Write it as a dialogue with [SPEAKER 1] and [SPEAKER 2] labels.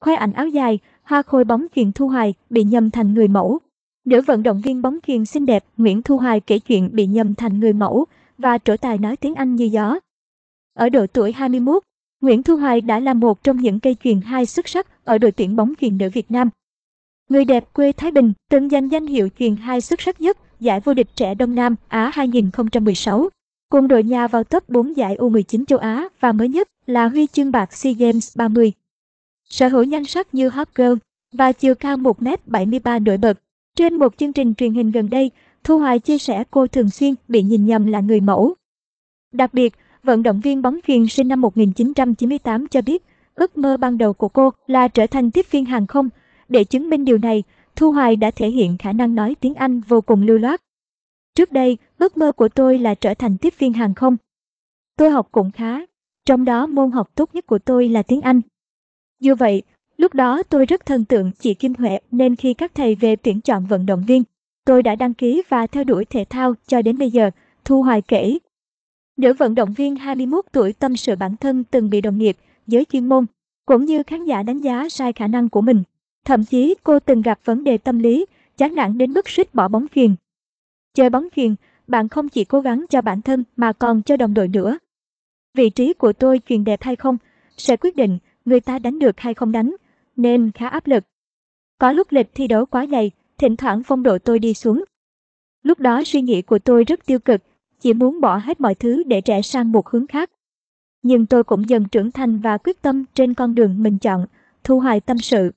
[SPEAKER 1] Khoe ảnh áo dài, hoa khôi bóng chuyền Thu Hoài bị nhầm thành người mẫu. Nữ vận động viên bóng chuyền xinh đẹp Nguyễn Thu Hoài kể chuyện bị nhầm thành người mẫu và trở tài nói tiếng Anh như gió. Ở độ tuổi 21, Nguyễn Thu Hoài đã là một trong những cây chuyền hai xuất sắc ở đội tuyển bóng chuyền nữ Việt Nam. Người đẹp quê Thái Bình từng giành danh hiệu chuyền hai xuất sắc nhất giải vô địch trẻ Đông Nam Á 2016. Cùng đội nhà vào top 4 giải U19 châu Á và mới nhất là huy chương bạc SEA Games 30 sở hữu nhan sắc như hot girl và chiều cao 1m73 nổi bật. Trên một chương trình truyền hình gần đây, Thu Hoài chia sẻ cô thường xuyên bị nhìn nhầm là người mẫu. Đặc biệt, vận động viên bóng chuyền sinh năm 1998 cho biết, ước mơ ban đầu của cô là trở thành tiếp viên hàng không. Để chứng minh điều này, Thu Hoài đã thể hiện khả năng nói tiếng Anh vô cùng lưu loát. Trước đây, ước mơ của tôi là trở thành tiếp viên hàng không. Tôi học cũng khá, trong đó môn học tốt nhất của tôi là tiếng Anh. Như vậy, lúc đó tôi rất thần tượng chị Kim Huệ nên khi các thầy về tuyển chọn vận động viên, tôi đã đăng ký và theo đuổi thể thao cho đến bây giờ, Thu Hoài kể. Nữ vận động viên 21 tuổi tâm sự bản thân từng bị đồng nghiệp, giới chuyên môn, cũng như khán giả đánh giá sai khả năng của mình. Thậm chí cô từng gặp vấn đề tâm lý, chán nản đến mức suýt bỏ bóng chuyền. Chơi bóng chuyền, bạn không chỉ cố gắng cho bản thân mà còn cho đồng đội nữa. Vị trí của tôi truyền đẹp hay không sẽ quyết định người ta đánh được hay không đánh, nên khá áp lực. Có lúc lịch thi đấu quá dày, thỉnh thoảng phong độ tôi đi xuống. Lúc đó suy nghĩ của tôi rất tiêu cực, chỉ muốn bỏ hết mọi thứ để trẻ sang một hướng khác. Nhưng tôi cũng dần trưởng thành và quyết tâm trên con đường mình chọn, thu hoài tâm sự.